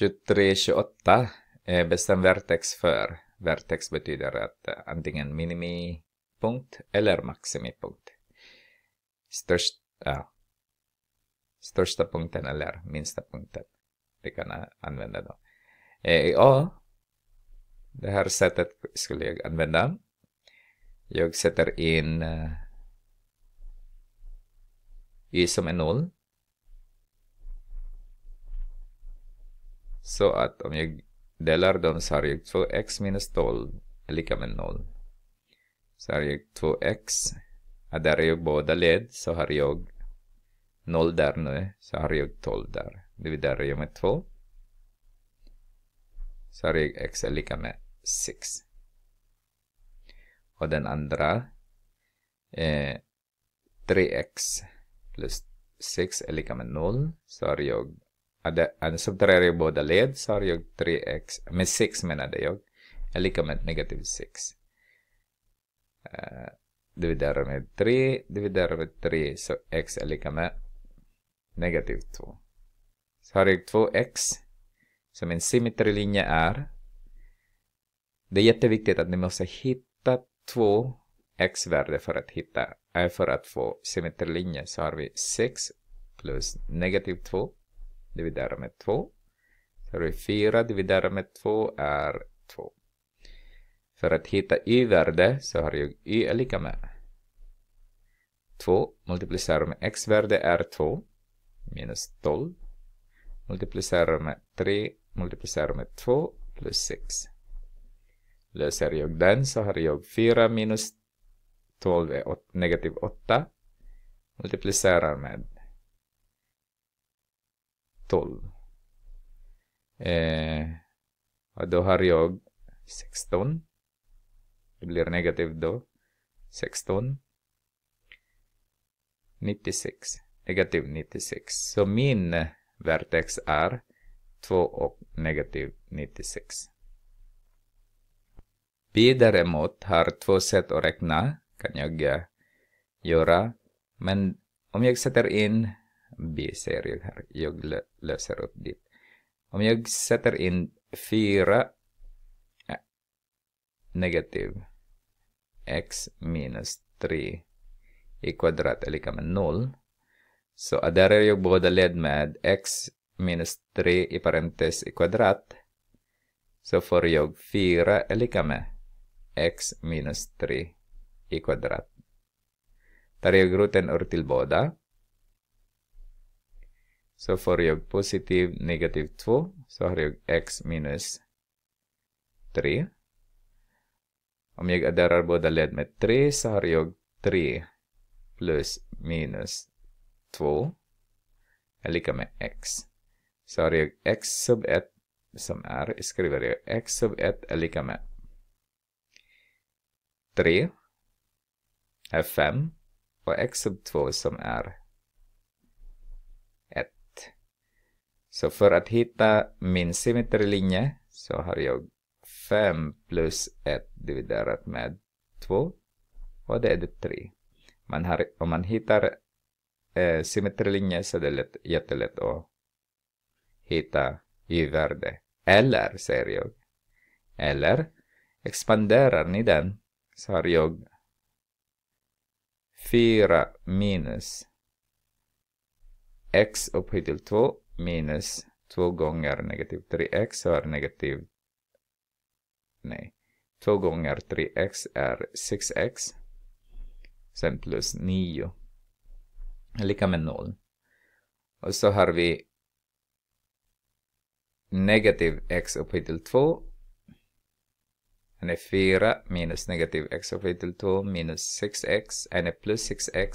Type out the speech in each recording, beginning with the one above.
2328 är bestäm vertex för. Vertex betyder att antingen minimipunkt eller maximipunkt. Störst, största punkten eller minsta punkten. Det kan använda då. E I A, det här sättet skulle jag använda. Jag sätter in eh, Y som är noll Så att om jag delar dem så har jag 2x minus 12 är lika med 0. Så har jag 2x, och där är jag båda led så har jag 0 där nu, så har jag 12 där. Dividerar jag med 2. Så har jag x är lika med 6. Och den andra är 3x plus 6 är lika med 0. Så har jag hade, hade subtraherat båda led så har jag 3x, med 6 menade jag, är lika med negativ 6. Uh, dividerar med 3, dividerar med 3 så x är lika med negativ 2. Så har jag 2x, som en symmetrilinje är, det är jätteviktigt att ni måste hitta två x-värde för att hitta, eh, för att få symmetrilinje så har vi 6 plus negativ 2 dividera med 2. Så har vi 4 dividerat med 2 är 2. För att hitta y-värde så har jag y är lika med 2 multiplicerar med x-värde är 2 minus 12 multiplicerar med 3 multiplicerar med 2 plus 6. Löser jag den så har jag 4 minus 12 är negativ 8 multiplicerar med 12. Eh, och då har jag 16. Det blir negativt då. 16. 96. Negativ 96. Så min vertex är 2 och negativ 96. Pi däremot har två sätt att räkna. Kan jag eh, göra. Men om jag sätter in B-serier här. Jag lö löser upp det. Om jag sätter in fyra äh, negativ x minus 3 i kvadrat är lika med 0. Så adderar äh, jag båda led med x minus 3 i parentes i kvadrat. Så får jag 4 är lika med x minus 3 i kvadrat. Tar jag roten ur till båda. Så får jag positiv negativ 2 så har jag x minus 3. Om jag adderar båda led med 3 så har jag 3 plus minus 2 är lika med x. Så har jag x sub 1 som är, skriver jag x sub 1 är lika med 3 är 5 och x sub 2 som är Så för att hitta min symmetrilinje så har jag 5 plus 1 dividerat med 2 och det är det 3. Man har, om man hittar eh, symmetrilinje så är det lätt, jättelätt att hitta y-värde. Eller, säger jag, eller expanderar ni den så har jag 4 minus x upphöjt till 2 minus två gånger negativ 3x är negativ... Nej. två gånger 3x är 6x. Sen plus 9. Lika med 0. Och så har vi negativ x upphöjt till 2. Den är 4 minus negativ x upphöjt till 2 minus 6x. Den är plus 6x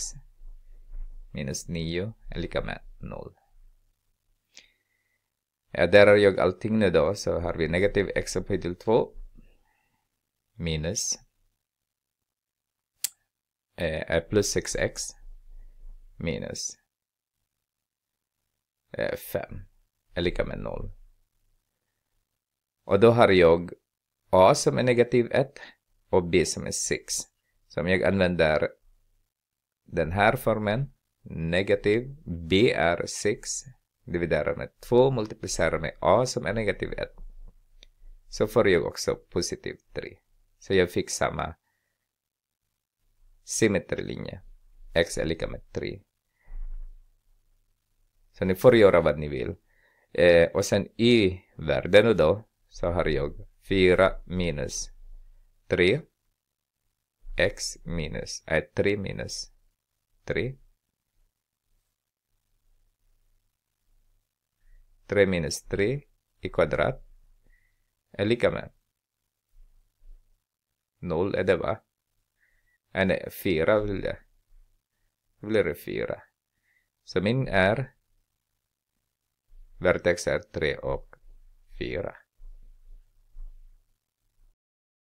minus 9 är lika med 0. Ja, där har jag allting nu då, så har vi negativ x upphöjt till 2 minus eh, plus 6x minus eh, 5 är lika med 0. Och då har jag a som är negativ 1 och b som är 6. Så om jag använder den här formen, negativ, b är 6 dividerar med 2, multiplicerar med a som är negativ 1. Så får jag också positiv 3. Så jag fick samma symmetrilinje. x är lika med 3. Så ni får göra vad ni vill. Eh, och sen i värden då så har jag 4 minus 3 x minus, är äh, 3 minus 3 3 minus 3 i kvadrat e är e lika med noll är e det va? En nej, 4 vill jag. Blir det 4. Så min är vertex är 3 och 4.